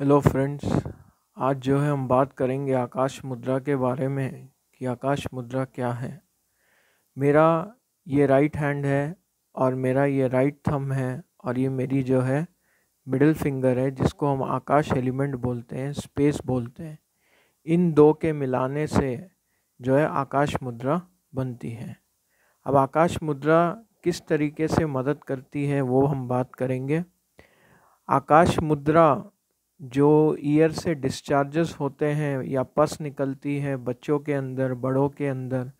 hello friends आज जो है हम बात करेंगे आकाश मुद्रा के बारे में कि आकाश मुद्रा क्या है मेरा ये राइट हैंड है और मेरा ये राइट थम है और ये मेरी जो है मिडिल फिंगर है जिसको हम आकाश एलिमेंट बोलते हैं स्पेस बोलते हैं इन दो के मिलाने से जो है आकाश मुद्रा बनती है अब आकाश मुद्रा किस तरीके से मदद करती है वो हम बात करेंगे आकाश मुद्रा जो ईयर से डिस्चार्जेस होते हैं या पस निकलती है बच्चों के अंदर बड़ों के अंदर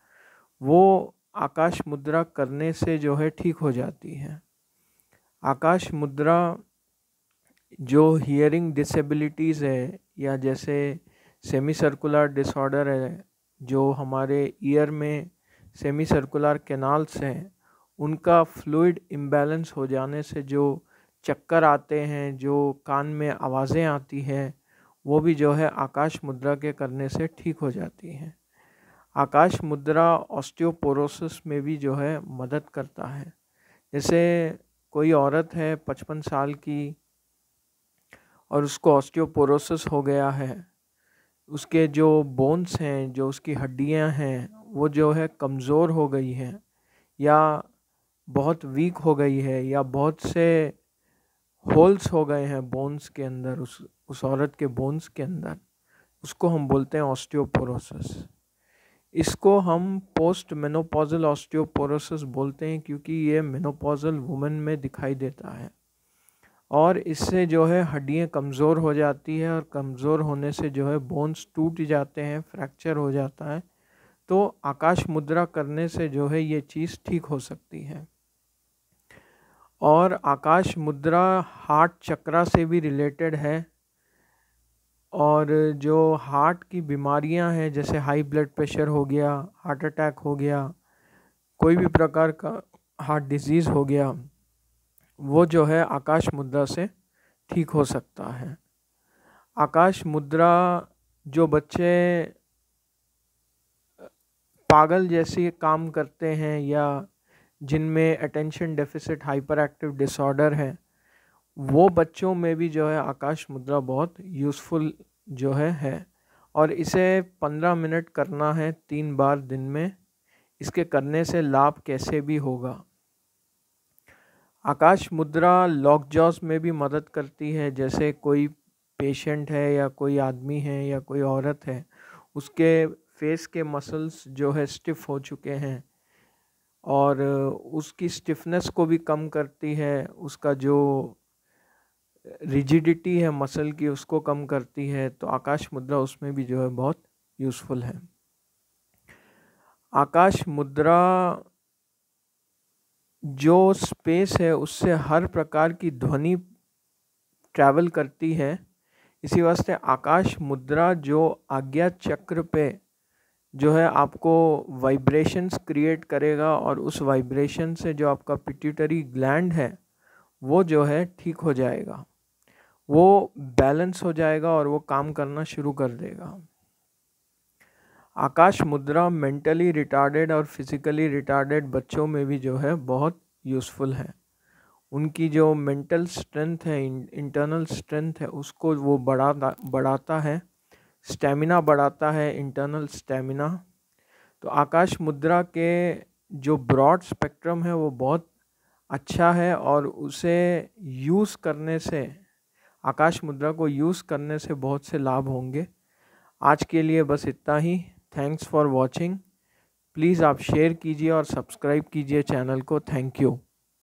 वो आकाश मुद्रा करने से जो है ठीक हो जाती है आकाश मुद्रा जो हियरिंग डिसेबिलिटीज़ है या जैसे सेमी सर्कुलर डिसऑर्डर है जो हमारे ईयर में सेमी सर्कुलर कैनाल्स हैं उनका फ्लूइड इम्बैलेंस हो जाने से जो चक्कर आते हैं जो कान में आवाज़ें आती हैं वो भी जो है आकाश मुद्रा के करने से ठीक हो जाती हैं आकाश मुद्रा ऑस्टियोपोरोसिस में भी जो है मदद करता है जैसे कोई औरत है पचपन साल की और उसको ऑस्टियोपोरोसिस हो गया है उसके जो बोन्स हैं जो उसकी हड्डियां हैं वो जो है कमज़ोर हो गई हैं या बहुत वीक हो गई है या बहुत से होल्स हो गए हैं बोन्स के अंदर उस उस औरत के बोन्स के अंदर उसको हम बोलते हैं ऑस्टियोपोरोसिस इसको हम पोस्ट मेनोपॉजल ऑस्टियोपोरोसिस बोलते हैं क्योंकि ये मेनोपॉजल वुमेन में दिखाई देता है और इससे जो है हड्डियाँ कमज़ोर हो जाती है और कमज़ोर होने से जो है बोन्स टूट जाते हैं फ्रैक्चर हो जाता है तो आकाश मुद्रा करने से जो है ये चीज़ ठीक हो सकती है और आकाश मुद्रा हार्ट चक्रा से भी रिलेटेड है और जो हार्ट की बीमारियां हैं जैसे हाई ब्लड प्रेशर हो गया हार्ट अटैक हो गया कोई भी प्रकार का हार्ट डिजीज़ हो गया वो जो है आकाश मुद्रा से ठीक हो सकता है आकाश मुद्रा जो बच्चे पागल जैसे काम करते हैं या जिनमें attention deficit hyper active disorder है वो बच्चों में भी जो है आकाश मुद्रा बहुत यूज़फुल जो है है और इसे पंद्रह मिनट करना है तीन बार दिन में इसके करने से लाभ कैसे भी होगा आकाश मुद्रा जॉस में भी मदद करती है जैसे कोई पेशेंट है या कोई आदमी है या कोई औरत है उसके फेस के मसल्स जो है स्टिफ हो चुके हैं और उसकी स्टिफनेस को भी कम करती है उसका जो रिजिडिटी है मसल की उसको कम करती है तो आकाश मुद्रा उसमें भी जो है बहुत यूज़फुल है आकाश मुद्रा जो स्पेस है उससे हर प्रकार की ध्वनि ट्रैवल करती है इसी वास्ते आकाश मुद्रा जो आज्ञा चक्र पे जो है आपको वाइब्रेशंस क्रिएट करेगा और उस वाइब्रेशन से जो आपका पिट्यूटरी ग्लैंड है वो जो है ठीक हो जाएगा वो बैलेंस हो जाएगा और वो काम करना शुरू कर देगा आकाश मुद्रा मेंटली रिटार्डेड और फिज़िकली रिटार्डेड बच्चों में भी जो है बहुत यूज़फुल है उनकी जो मेंटल स्ट्रेंथ है इंटरनल स्ट्रेंथ है उसको वो बढ़ाता बढ़ाता है स्टेमिना बढ़ाता है इंटरनल स्टेमिना तो आकाश मुद्रा के जो ब्रॉड स्पेक्ट्रम है वो बहुत अच्छा है और उसे यूज़ करने से आकाश मुद्रा को यूज़ करने से बहुत से लाभ होंगे आज के लिए बस इतना ही थैंक्स फॉर वॉचिंग प्लीज़ आप शेयर कीजिए और सब्सक्राइब कीजिए चैनल को थैंक यू